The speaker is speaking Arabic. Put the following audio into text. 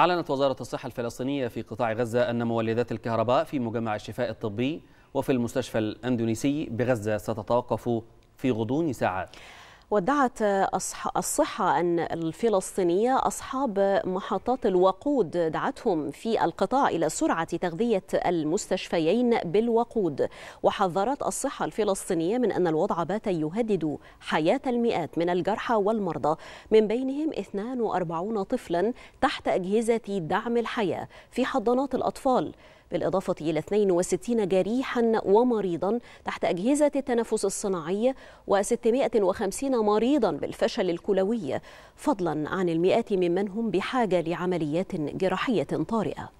أعلنت وزارة الصحة الفلسطينية في قطاع غزة أن مولدات الكهرباء في مجمع الشفاء الطبي وفي المستشفى الأندونيسي بغزة ستتوقف في غضون ساعات ودعت الصحة أن الفلسطينية أصحاب محطات الوقود دعتهم في القطاع إلى سرعة تغذية المستشفيين بالوقود وحذرت الصحة الفلسطينية من أن الوضع بات يهدد حياة المئات من الجرحى والمرضى من بينهم 42 طفلا تحت أجهزة دعم الحياة في حضانات الأطفال بالإضافة إلى 62 جريحا ومريضا تحت أجهزة التنفس الصناعي و650 مريضا بالفشل الكلوي فضلا عن المئات ممن هم بحاجة لعمليات جراحية طارئة